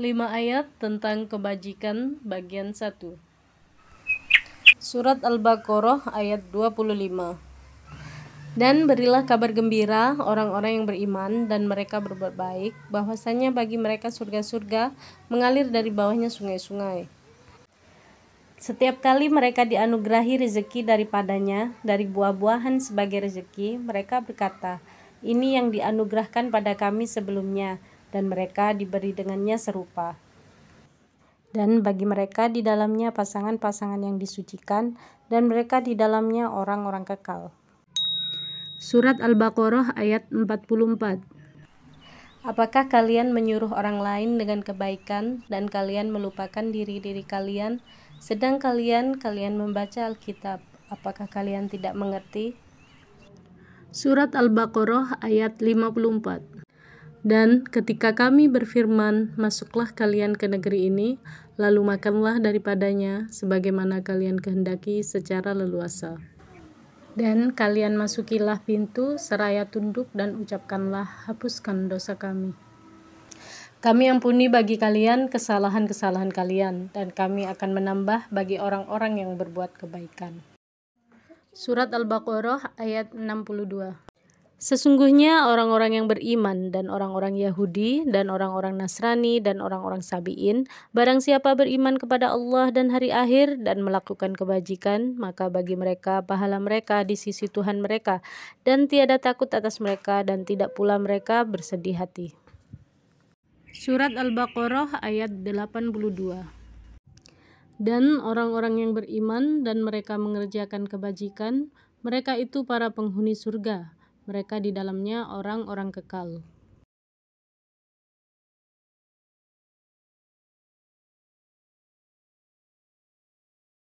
5 ayat tentang kebajikan bagian 1. Surat Al-Baqarah ayat 25. Dan berilah kabar gembira orang-orang yang beriman dan mereka berbuat baik, bahwasanya bagi mereka surga-surga mengalir dari bawahnya sungai-sungai. Setiap kali mereka dianugerahi rezeki daripadanya, dari buah-buahan sebagai rezeki, mereka berkata, ini yang dianugerahkan pada kami sebelumnya, dan mereka diberi dengannya serupa. Dan bagi mereka di dalamnya pasangan-pasangan yang disucikan, dan mereka di dalamnya orang-orang kekal. Surat Al-Baqarah ayat 44 Apakah kalian menyuruh orang lain dengan kebaikan, dan kalian melupakan diri-diri kalian, sedang kalian, kalian membaca Alkitab? Apakah kalian tidak mengerti? Surat Al-Baqarah ayat 54 dan ketika kami berfirman, masuklah kalian ke negeri ini, lalu makanlah daripadanya, sebagaimana kalian kehendaki secara leluasa. Dan kalian masukilah pintu, seraya tunduk dan ucapkanlah, hapuskan dosa kami. Kami ampuni bagi kalian kesalahan-kesalahan kalian, dan kami akan menambah bagi orang-orang yang berbuat kebaikan. Surat Al-Baqarah ayat 62 Sesungguhnya orang-orang yang beriman dan orang-orang Yahudi dan orang-orang Nasrani dan orang-orang Sabiin, barang siapa beriman kepada Allah dan hari akhir dan melakukan kebajikan, maka bagi mereka pahala mereka di sisi Tuhan mereka, dan tiada takut atas mereka dan tidak pula mereka bersedih hati. Surat Al-Baqarah ayat 82 dan orang-orang yang beriman dan mereka mengerjakan kebajikan, mereka itu para penghuni surga mereka di dalamnya orang-orang kekal.